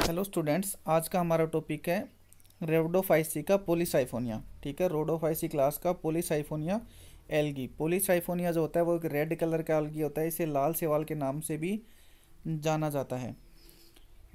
hello students आज का हमारा टॉपिक है रेवडोफाइसी का पोलिसाइफोनिया ठीक है रोडोफाइसी क्लास का पोलिसाइफोनिया एल्गी पोलिसाइफोनिया जो होता है वो एक रेड कलर का एल्गी होता है इसे लाल सेवाल के नाम से भी जाना जाता है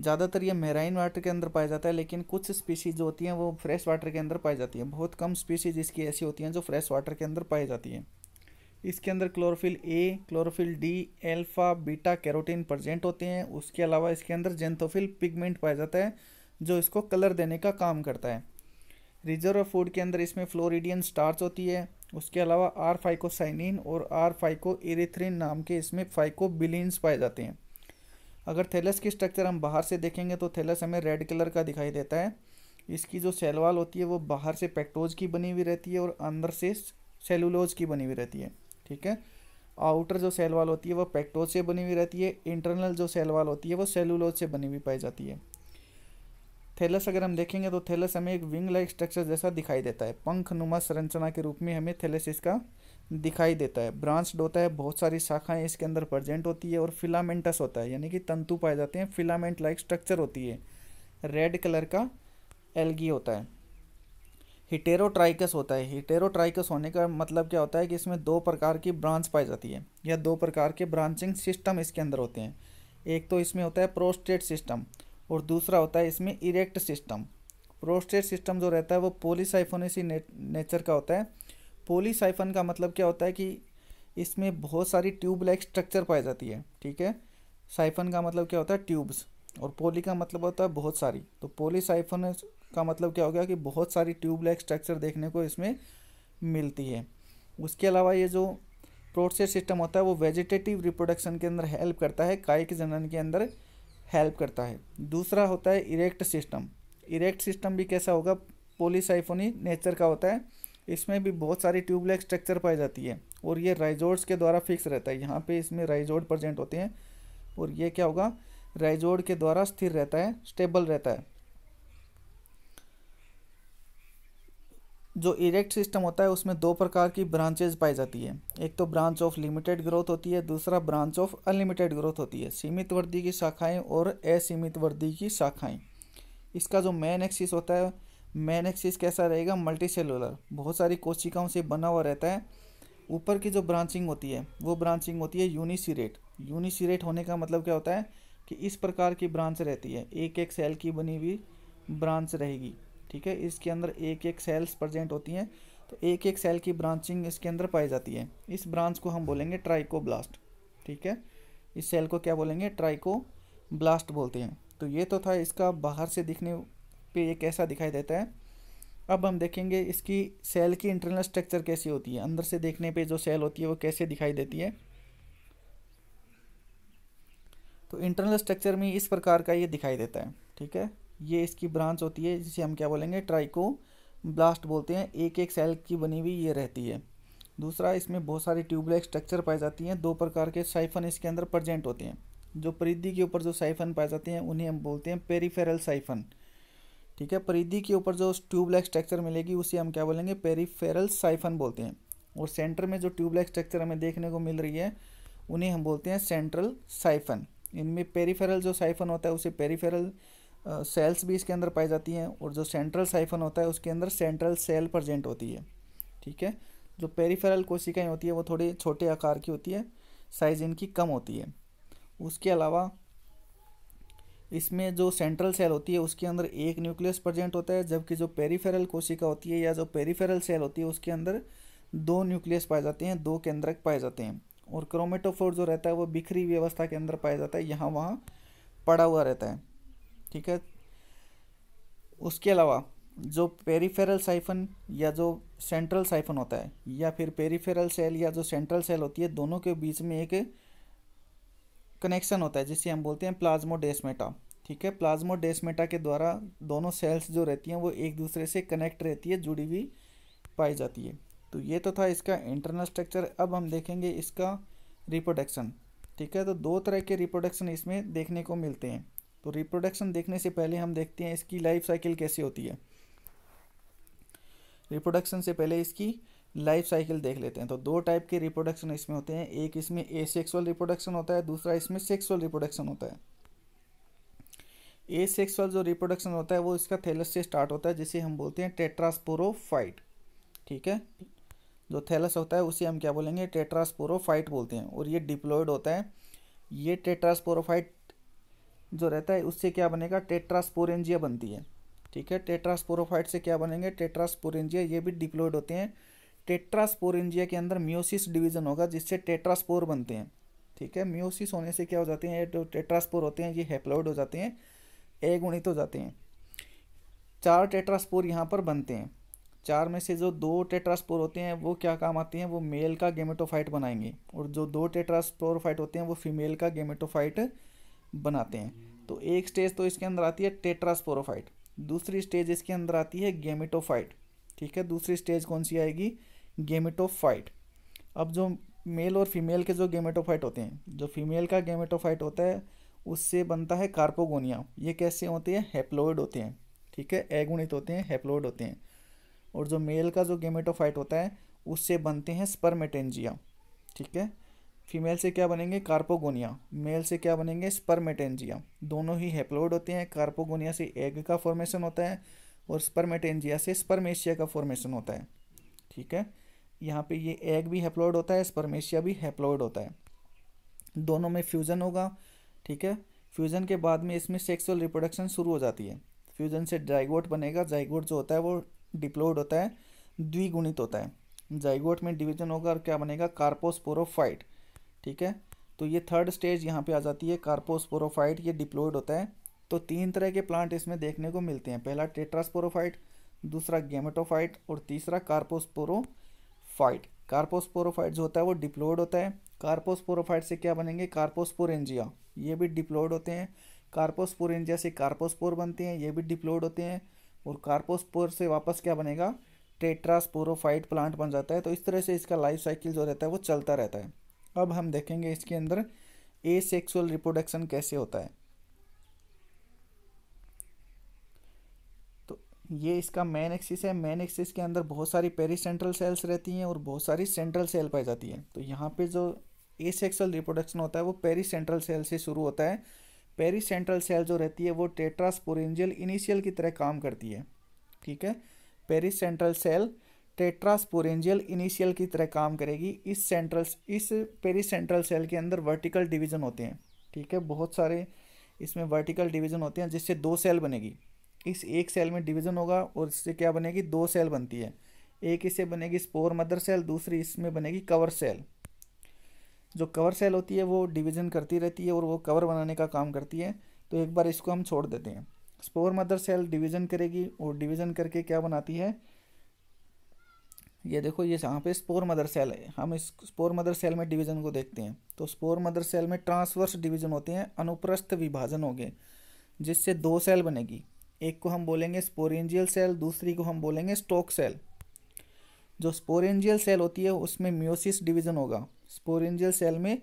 ज़्यादातर ये मेराइन वाटर के अंदर पाया जाता है लेकिन कुछ स्पीशीज़ जो होती हैं वो फ्रेश वाटर के अंदर पाई जाती हैं बहुत कम स्पीशीज़ इसकी ऐसी होती हैं जो फ्रेश वाटर के अंदर पाई जाती हैं इसके अंदर chlorophyll a chlorophyll d alpha beta carotene present होते हैं उसके अलावा इसके अंदर जेंथोफिल पिगमेंट पाया जाता है जो इसको कलर देने का काम करता है रिजर्व फूड के अंदर इसमें फ्लोरिडियन स्टार्च होती है उसके अलावा आर फाइकोसाइनिन और आर फाइको एरिथ्रिन नाम के इसमें फाइकोबिलिन्स पाए जाते हैं अगर थैलस की स्ट्रक्चर हम बाहर से देखेंगे तो थैलस हमें रेड कलर का दिखाई देता है इसकी जो सेलवाल होती है वो बाहर से पेक्टोज की बनी हुई रहती है और अंदर से सेलुलोज की बनी हुई रहती है ठीक है आउटर जो सेल वाल होती है वो पेक्टोज से बनी हुई रहती है इंटरनल जो सेल वाल होती है वो सेलुलोज से बनी हुई पाई जाती है थैलस अगर हम देखेंगे तो थैलस हमें एक विंग लाइक स्ट्रक्चर जैसा दिखाई देता है पंख नुमा संरचना के रूप में हमें थैलस इसका दिखाई देता है ब्रांचड होता है बहुत सारी शाखाएं इसके अंदर प्रजेंट होती है और फिलामेंटस होता है यानी कि तंतु पाए जाते हैं फिलामेंट लाइक स्ट्रक्चर होती है रेड कलर का एलगी होता है हिटेरोट्राइकस होता है हिटेरोट्राइकस होने का मतलब क्या होता है कि इसमें दो प्रकार की ब्रांच पाई जाती है या दो प्रकार के ब्रांचिंग सिस्टम इसके अंदर होते हैं एक तो इसमें होता है प्रोस्टेट सिस्टम और दूसरा होता है इसमें इरेक्ट सिस्टम प्रोस्टेट सिस्टम जो रहता है वो पोलीसाइफोनेसी ने, नेचर का होता है पोलीसाइफन का मतलब क्या होता है कि इसमें बहुत सारी ट्यूब लाइक स्ट्रक्चर पाई जाती है ठीक है साइफन का मतलब क्या होता है ट्यूब्स और पोली का मतलब होता है बहुत सारी तो पोलीसाइफन का मतलब क्या हो गया कि बहुत सारी ट्यूब स्ट्रक्चर देखने को इसमें मिलती है उसके अलावा ये जो प्रोसेस सिस्टम होता है वो वेजिटेटिव रिप्रोडक्शन के अंदर हेल्प करता है के जनन के अंदर हेल्प करता है दूसरा होता है इरेक्ट सिस्टम इरेक्ट सिस्टम भी कैसा होगा पोलिसाइफोनी नेचर का होता है इसमें भी बहुत सारी ट्यूबलाइक स्ट्रक्चर पाई जाती है और ये राइजोड्स के द्वारा फिक्स रहता है यहाँ पे इसमें राइजोड प्रजेंट होते हैं और ये क्या होगा राइजोड के द्वारा स्थिर रहता है स्टेबल रहता है जो इरेक्ट सिस्टम होता है उसमें दो प्रकार की ब्रांचेज पाई जाती है एक तो ब्रांच ऑफ लिमिटेड ग्रोथ होती है दूसरा ब्रांच ऑफ अनलिमिटेड ग्रोथ होती है सीमित वर्दी की शाखाएं और असीमित वर्दी की शाखाएं इसका जो मेन एक्सिस होता है मेन एक्सिस कैसा रहेगा मल्टी सेलुलर बहुत सारी कोशिकाओं से बना हुआ रहता है ऊपर की जो ब्रांचिंग होती है वो ब्रांचिंग होती है यूनिसीरेट यूनिसीरेट होने का मतलब क्या होता है कि इस प्रकार की ब्रांच रहती है एक एक सेल की बनी हुई ब्रांच रहेगी ठीक है इसके अंदर एक एक सेल्स प्रजेंट होती हैं तो एक एक सेल की ब्रांचिंग इसके अंदर पाई जाती है इस ब्रांच को हम बोलेंगे ट्राइकोब्लास्ट ठीक है इस सेल को क्या बोलेंगे ट्राइको ब्लास्ट बोलते हैं तो ये तो था इसका बाहर से दिखने पे ये कैसा दिखाई देता है अब हम देखेंगे इसकी सेल की इंटरनल स्ट्रक्चर कैसी होती है अंदर से देखने पे जो सेल होती है वो कैसे दिखाई देती है तो इंटरनल स्ट्रक्चर में इस प्रकार का ये दिखाई देता है ठीक है ये इसकी ब्रांच होती है जिसे हम क्या बोलेंगे ट्राइको ब्लास्ट बोलते हैं एक एक सेल की बनी हुई ये रहती है दूसरा इसमें बहुत सारी ट्यूबलेस स्ट्रक्चर पाई जाती हैं दो प्रकार के साइफन इसके अंदर प्रजेंट होते हैं जो परिधि के ऊपर जो साइफन पाए जाते हैं उन्हें हम बोलते हैं पेरीफेरल साइफन ठीक है परिधि के ऊपर जो ट्यूबलेस स्ट्रक्चर मिलेगी उसे हम क्या बोलेंगे पेरीफेरल साइफन बोलते हैं और सेंटर में जो ट्यूबलेस स्ट्रक्चर हमें देखने को मिल रही है उन्हें हम बोलते हैं सेंट्रल साइफन इनमें पेरीफेरल जो साइफन होता है उसे पेरीफेरल सेल्स भी इसके अंदर पाई जाती हैं और जो सेंट्रल साइफन होता है उसके अंदर सेंट्रल सेल प्रजेंट होती है ठीक है जो पेरीफेरल कोशिकाएँ होती है वो थोड़ी छोटे आकार की होती है साइज इनकी कम होती है उसके अलावा इसमें जो सेंट्रल सेल होती है उसके अंदर एक न्यूक्लियस प्रजेंट होता है जबकि जो पेरीफेरल कोशिका होती है या जो पेरीफेरल सेल होती है उसके अंदर दो न्यूक्लियस पाए जाते हैं दो केंद्रक पाए जाते हैं और क्रोमेटोफोर जो रहता है वो बिखरी व्यवस्था के अंदर पाया जाता है यहाँ वहाँ पड़ा हुआ रहता है ठीक है उसके अलावा जो पेरीफेरल साइफन या जो सेंट्रल साइफन होता है या फिर पेरीफेरल सेल या जो सेंट्रल सेल होती है दोनों के बीच में एक कनेक्शन होता है जिसे हम बोलते हैं डेस्मेटा ठीक है डेस्मेटा के द्वारा दोनों सेल्स जो रहती हैं वो एक दूसरे से कनेक्ट रहती है जुड़ी हुई पाई जाती है तो ये तो था इसका इंटरनल स्ट्रक्चर अब हम देखेंगे इसका रिप्रोडक्शन ठीक है तो दो तरह के रिप्रोडक्शन इसमें देखने को मिलते हैं तो रिप्रोडक्शन देखने से पहले हम देखते हैं इसकी लाइफ साइकिल कैसे होती है रिप्रोडक्शन से पहले इसकी लाइफ साइकिल देख लेते हैं तो दो टाइप के रिप्रोडक्शन इसमें होते हैं एक इसमें ए सेक्सुअल रिप्रोडक्शन होता है दूसरा इसमें सेक्सुअल रिप्रोडक्शन होता है ए सेक्सुअल जो रिप्रोडक्शन होता है वो इसका थैलस से स्टार्ट होता है जिसे हम बोलते हैं टेट्रास्पोरोफाइट ठीक है जो थैलस होता है उसे हम क्या बोलेंगे टेट्रास्पोरोफाइट बोलते हैं और ये डिप्लॉयड होता है ये टेट्रास्पोरोफाइट जो रहता है उससे क्या बनेगा टेट्रास्पोरेंजिया बनती है ठीक है टेट्रास्पोरोफाइट से क्या बनेंगे टेट्रास्पोरेंजिया ये भी डिप्लोइड होते हैं टेट्रास्पोरेंजिया के अंदर म्योसिस डिवीजन होगा जिससे टेट्रास्पोर बनते हैं ठीक है म्योसिस होने से क्या हो जाते हैं जो टेट्रास्पोर होते हैं ये हेप्लॉइड हो जाते हैं ए गुणित हो जाते हैं चार टेट्रास्पोर यहाँ पर बनते हैं चार में से जो दो टेट्रास्पोर होते हैं वो क्या काम आते हैं वो मेल का गेमेटोफाइट बनाएंगे और जो दो टेट्रास्पोरोफाइट होते हैं वो फीमेल का गेमेटोफाइट बनाते हैं तो एक स्टेज तो इसके अंदर आती है टेट्रास्पोरोफाइट दूसरी स्टेज इसके अंदर आती है गेमिटोफाइट ठीक है दूसरी स्टेज कौन सी आएगी गेमिटोफाइट अब जो मेल और फीमेल के जो गेमेटोफाइट होते हैं जो फीमेल का गेमेटोफाइट होता है उससे बनता है कार्पोगोनिया ये कैसे होते हैं हेप्लोइड होते हैं ठीक है एगुणित होते हैं हेप्लोइड होते हैं और जो मेल का जो गेमेटोफाइट होता है उससे बनते हैं स्पर्मेटेंजिया ठीक है फीमेल से क्या बनेंगे कार्पोगोनिया मेल से क्या बनेंगे स्पर्मेटेंजिया दोनों ही हेप्लोइड होते हैं कार्पोगोनिया से एग का फॉर्मेशन होता है और स्पर्मेटेंजिया से स्पर्मेशिया का फॉर्मेशन होता है ठीक है यहाँ पे ये एग भी हेप्लोइड होता है स्पर्मेशिया भी हेप्लोइड होता है दोनों में फ्यूज़न होगा ठीक है फ्यूज़न के बाद में इसमें सेक्सुअल रिप्रोडक्शन शुरू हो जाती है फ्यूज़न से जाइगोट बनेगा जाइगोट जो होता है वो डिप्लोइड होता है द्विगुणित होता है जाइगोट में डिवीजन होगा और क्या बनेगा कार्पोस्पोरोफाइट ठीक है तो ये थर्ड स्टेज यहाँ पे आ जाती है कार्पोस्पोरोफाइट ये डिप्लोइड होता है तो तीन तरह के प्लांट इसमें देखने को मिलते हैं पहला टेट्रास्पोरोफाइट दूसरा गेमेटोफाइट और तीसरा कार्पोस्पोरोफाइट कार्पोस्पोरोफाइट जो होता है वो डिप्लोइड होता है कार्पोस्पोरोफाइट से क्या बनेंगे कार्पोस्पोरेंजिया ये भी डिप्लोइड होते हैं कार्पोस्पोरेंजिया से कार्पोस्पोर बनते हैं ये भी डिप्लोइड होते हैं और कार्पोस्पोर से वापस क्या बनेगा टेट्रास्पोरोफाइट प्लांट बन जाता है तो इस तरह से इसका लाइफ साइकिल जो रहता है वो चलता रहता है अब हम देखेंगे इसके अंदर ए सेक्सुअल रिप्रोडक्शन कैसे होता है तो ये इसका मेन एक्सिस है मेन एक्सिस के अंदर बहुत सारी पेरी सेंट्रल सेल्स रहती हैं और बहुत सारी सेंट्रल सेल पाई जाती है तो यहाँ पे जो ए सेक्सुअल रिप्रोडक्शन होता है वो पेरी सेंट्रल सेल से शुरू होता है पेरी सेंट्रल सेल जो रहती है वो टेट्रास्पोरेंजियल इनिशियल की तरह काम करती है ठीक है pericentral cell tetrasporangial initial की तरह काम करेगी इस सेंट्रल इस पेरी सेंट्रल सेल के अंदर वर्टिकल डिवीजन होते हैं ठीक है बहुत सारे इसमें वर्टिकल डिवीजन होते हैं जिससे दो सेल बनेगी इस एक सेल में डिवीजन होगा और इससे क्या बनेगी दो सेल बनती है एक इससे बनेगी स्पोर मदर सेल दूसरी इसमें बनेगी कवर सेल जो कवर सेल होती है वो डिवीजन करती रहती है और वो कवर बनाने का काम करती है तो एक बार इसको हम छोड़ देते हैं स्पोर मदर सेल डिवीजन करेगी और डिवीजन करके क्या बनाती है ये देखो ये यहाँ पे स्पोर मदर सेल है हम इस स्पोर मदर सेल में डिवीजन को देखते हैं तो स्पोर मदर सेल में ट्रांसवर्स डिवीजन होते हैं अनुप्रस्थ विभाजन हो गए जिससे दो सेल बनेगी एक को हम बोलेंगे स्पोरेंजियल सेल दूसरी को हम बोलेंगे स्टोक सेल जो स्पोरेंजियल सेल होती है उसमें म्योसिस डिवीजन होगा स्पोरेंजियल सेल में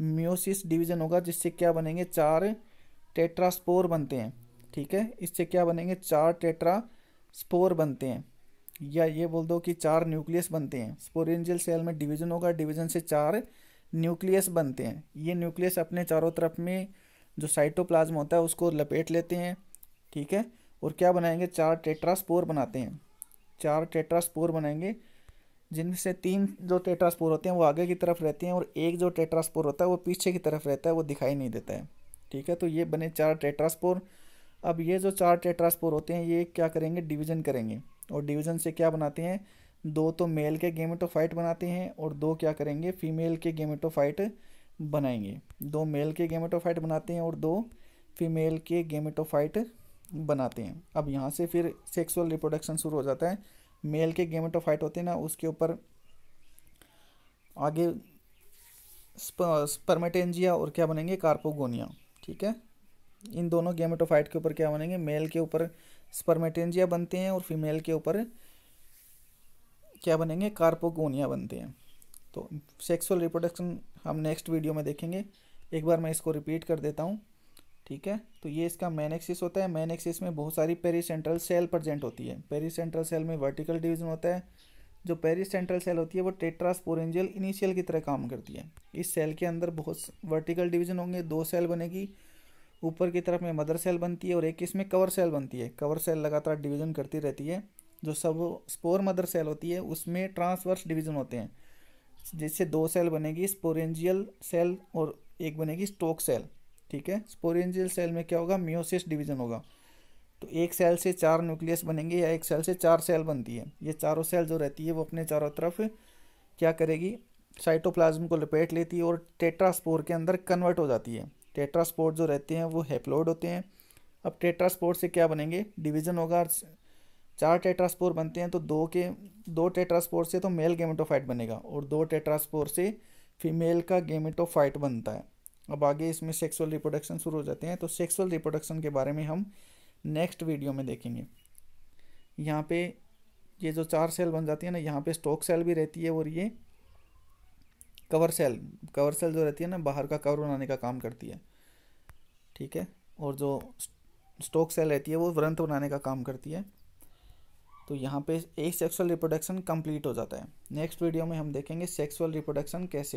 म्योसिस डिवीजन होगा जिससे क्या बनेंगे चार टेट्रास्पोर बनते हैं ठीक है इससे क्या बनेंगे चार टेट्रा स्पोर बनते हैं या ये बोल दो कि चार न्यूक्लियस बनते हैं स्पोरेंजियल सेल में डिवीजन होगा डिवीजन से चार न्यूक्लियस बनते हैं ये न्यूक्लियस अपने चारों तरफ में जो साइटोप्लाज्म होता है उसको लपेट लेते हैं ठीक है और क्या बनाएंगे चार टेट्रास्पोर बनाते हैं चार टेट्रास्पोर बनाएंगे जिनमें से तीन जो टेट्रास्पोर होते हैं वो आगे की तरफ रहते हैं और एक जो टेट्रास्पोर होता है वो पीछे की तरफ रहता है वो दिखाई नहीं देता है ठीक है तो ये बने चार टेट्रास्पोर अब ये जो चार टेट्रास्पोर होते हैं ये क्या करेंगे डिवीजन करेंगे और डिवीज़न से क्या बनाते हैं दो तो मेल के गेमेटोफाइट बनाते हैं और दो क्या करेंगे फीमेल के गेमेटोफाइट बनाएंगे दो मेल के गेमेटोफाइट बनाते हैं और दो फीमेल के गेमेटोफाइट बनाते हैं अब यहाँ से फिर सेक्सुअल रिप्रोडक्शन शुरू हो जाता है मेल के गेमेटोफाइट होते हैं ना उसके ऊपर आगे स्पर्मेटेंजिया और क्या बनेंगे कार्पोगोनिया ठीक है इन दोनों गेमेटोफाइट के ऊपर क्या बनेंगे मेल के ऊपर स्पर्मेटेंजिया बनते हैं और फीमेल के ऊपर क्या बनेंगे कार्पोगोनिया बनते हैं तो सेक्सुअल रिप्रोडक्शन हम नेक्स्ट वीडियो में देखेंगे एक बार मैं इसको रिपीट कर देता हूँ ठीक है तो ये इसका मैनेक्सिस होता है मैनेक्सिस में बहुत सारी पेरीसेंट्रल सेल प्रजेंट होती है पेरीसेंट्रल सेल में वर्टिकल डिवीजन होता है जो पेरीसेंट्रल सेल होती है वो टेट्रास्पोरेंजियल इनिशियल की तरह काम करती है इस सेल के अंदर बहुत वर्टिकल डिवीजन होंगे दो सेल बनेगी ऊपर की तरफ में मदर सेल बनती है और एक इसमें कवर सेल बनती है कवर सेल लगातार डिवीजन करती रहती है जो सब स्पोर मदर सेल होती है उसमें ट्रांसवर्स डिवीजन होते हैं जिससे दो सेल बनेगी स्पोरेंजियल सेल और एक बनेगी स्टोक सेल ठीक है स्पोरेंजियल सेल में क्या होगा म्योसिस डिवीजन होगा तो एक सेल से चार न्यूक्लियस बनेंगे या एक सेल से चार सेल बनती है ये चारों सेल जो रहती है वो अपने चारों तरफ क्या करेगी साइटोप्लाज्म को लपेट लेती है और टेट्रास्पोर के अंदर कन्वर्ट हो जाती है टेट्रास्पोर्ट जो रहते हैं वो हेप्लोइड होते हैं अब टेट्रास्पोर्ट से क्या बनेंगे डिवीजन होगा चार टेट्रास्पोर बनते हैं तो दो के दो टेट्रास्पोर से तो मेल गेमेटोफाइट बनेगा और दो टेट्रास्पोर से फीमेल का गेमेटोफाइट बनता है अब आगे इसमें सेक्सुअल रिप्रोडक्शन शुरू हो जाते हैं तो सेक्सुअल रिप्रोडक्शन के बारे में हम नेक्स्ट वीडियो में देखेंगे यहाँ पे ये जो चार सेल बन जाती है ना यहाँ पे स्टोक सेल भी रहती है और ये कवर सेल कवर सेल जो रहती है ना बाहर का कवर बनाने का काम करती है ठीक है और जो स्टोक सेल रहती है वो व्रंत बनाने का काम करती है तो यहाँ पे एक सेक्सुअल रिप्रोडक्शन कंप्लीट हो जाता है नेक्स्ट वीडियो में हम देखेंगे सेक्सुअल रिप्रोडक्शन कैसे